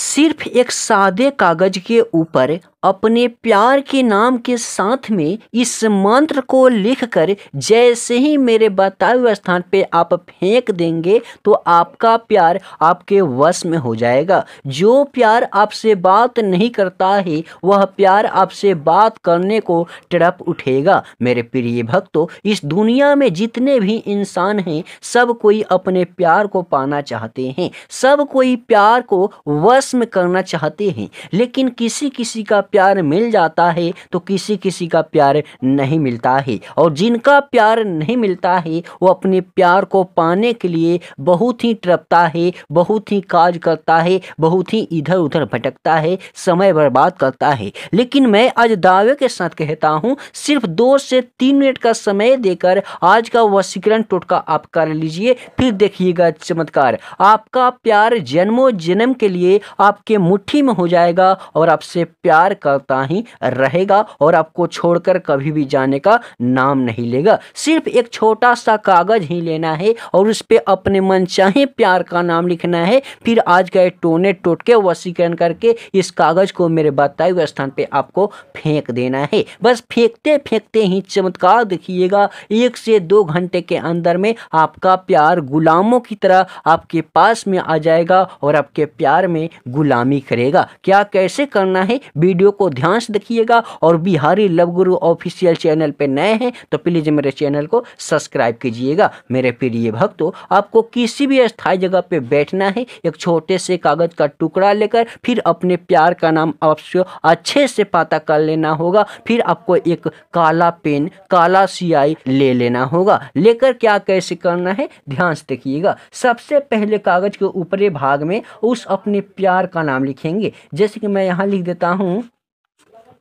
सिर्फ एक सादे कागज के ऊपर-- अपने प्यार के नाम के साथ में इस मंत्र को लिखकर जैसे ही मेरे बताए हुए स्थान पे आप फेंक देंगे तो आपका प्यार आपके वश में हो जाएगा जो प्यार आपसे बात नहीं करता है वह प्यार आपसे बात करने को टड़प उठेगा मेरे प्रिय भक्तों इस दुनिया में जितने भी इंसान हैं सब कोई अपने प्यार को पाना चाहते हैं सब कोई प्यार को वश में करना चाहते हैं लेकिन किसी किसी का प्यार मिल जाता है तो किसी किसी का प्यार नहीं मिलता है और जिनका प्यार नहीं मिलता है वो अपने प्यार को पाने के लिए बहुत ही टपता है बहुत ही काज करता है बहुत ही इधर उधर भटकता है समय बर्बाद करता है लेकिन मैं आज दावे के साथ कहता हूँ सिर्फ दो से तीन मिनट का समय देकर आज का वसीकरण टोटका आप कर लीजिए फिर देखिएगा चमत्कार आपका प्यार जन्मों जन्म के लिए आपके मुट्ठी में हो जाएगा और आपसे प्यार करता ही रहेगा और आपको छोड़कर कभी भी जाने का नाम नहीं लेगा सिर्फ एक छोटा सा कागज़ ही लेना है और उस पर अपने मन चाहे प्यार का नाम लिखना है फिर आज गए टोने टोटके वसीकरण करके इस कागज़ को मेरे बताए हुए स्थान पर आपको फेंक देना है बस फेंकते फेंकते ही चमत्कार देखिएगा एक से दो घंटे के अंदर में आपका प्यार गुलामों की तरह आपके पास में आ जाएगा और आपके प्यार में गुलामी करेगा क्या कैसे करना है वीडियो को ध्यान से देखिएगा और Bihari love guru official channel पे नए हैं तो प्लीज़ मेरे चैनल को सब्सक्राइब कीजिएगा मेरे प्रिय भक्तों आपको किसी भी स्थायी जगह पे बैठना है एक छोटे से कागज़ का टुकड़ा लेकर फिर अपने प्यार का नाम आपसे अच्छे से पता कर लेना होगा फिर आपको एक काला पेन काला सियाई ले लेना होगा लेकर क्या कैसे करना है ध्यान से देखिएगा सबसे पहले कागज़ के ऊपरी भाग में उस अपने प्यार का नाम लिखेंगे जैसे कि मैं यहाँ लिख देता हूँ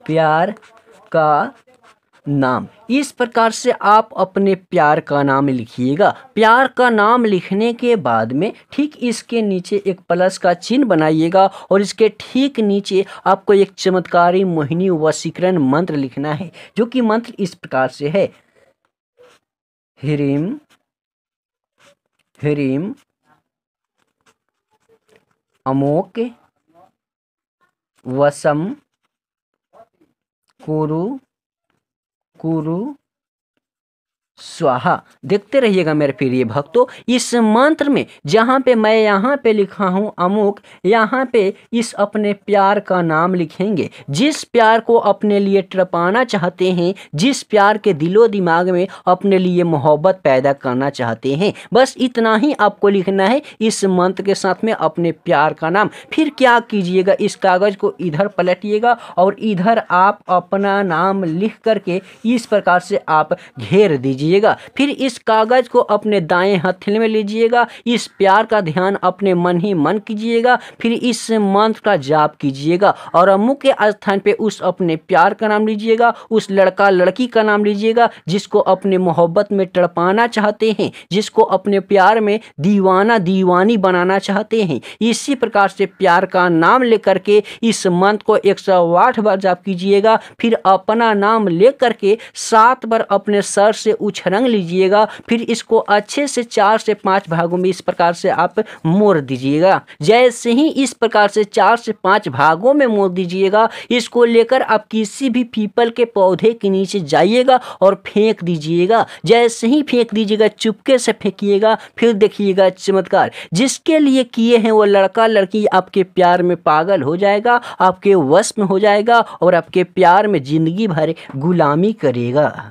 प्यार का नाम इस प्रकार से आप अपने प्यार का नाम लिखिएगा प्यार का नाम लिखने के बाद में ठीक इसके नीचे एक प्लस का चिन्ह बनाइएगा और इसके ठीक नीचे आपको एक चमत्कारी मोहिनी वशीकरण मंत्र लिखना है जो कि मंत्र इस प्रकार से है हिरिम हिरिम अमोक वसम कुरु कुरु स्वाहा देखते रहिएगा मेरे प्रिय भक्तों इस मंत्र में जहाँ पे मैं यहाँ पे लिखा हूँ अमुक यहाँ पे इस अपने प्यार का नाम लिखेंगे जिस प्यार को अपने लिए टपाना चाहते हैं जिस प्यार के दिलो दिमाग में अपने लिए मोहब्बत पैदा करना चाहते हैं बस इतना ही आपको लिखना है इस मंत्र के साथ में अपने प्यार का नाम फिर क्या कीजिएगा इस कागज़ को इधर पलटिएगा और इधर आप अपना नाम लिख करके इस प्रकार से आप घेर दीजिए लीजिएगा फिर इस कागज़ को अपने दाएं हथेली में लीजिएगा इस प्यार का ध्यान अपने मन ही मन कीजिएगा फिर इस मंत्र का जाप कीजिएगा और मुख्य स्थान पे उस अपने प्यार का नाम लीजिएगा उस लड़का लड़की का नाम लीजिएगा जिसको अपने मोहब्बत में तड़पाना चाहते हैं जिसको अपने प्यार में दीवाना दीवानी बनाना चाहते हैं इसी प्रकार से प्यार का नाम लेकर के इस मंत्र को एक बार जाप कीजिएगा फिर अपना नाम लेकर के सात बार अपने सर से कुछ रंग लीजिएगा फिर इसको अच्छे से चार से पाँच भागों में इस प्रकार से आप मोड़ दीजिएगा जैसे ही इस प्रकार से चार से पाँच भागों में मोड़ दीजिएगा इसको लेकर आप किसी भी पीपल के पौधे के नीचे जाइएगा और फेंक दीजिएगा जैसे ही फेंक दीजिएगा चुपके से फेंकिएगा फिर देखिएगा चमत्कार जिसके लिए किए हैं वो लड़का लड़की आपके प्यार में पागल हो जाएगा आपके वश में हो जाएगा और आपके प्यार में ज़िंदगी भर गुलामी करेगा